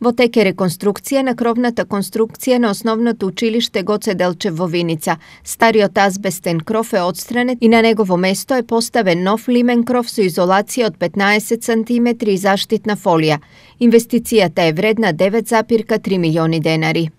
Во теке реконструкција на кровната конструкција на основното училиште Гоце Делчев во Виница. Стариот азбестен кров е отстранет и на негово место е поставен нов лимен кров со изолација од 15 см и заштитна фолија. Инвестицијата е вредна 9,3 милиони денари.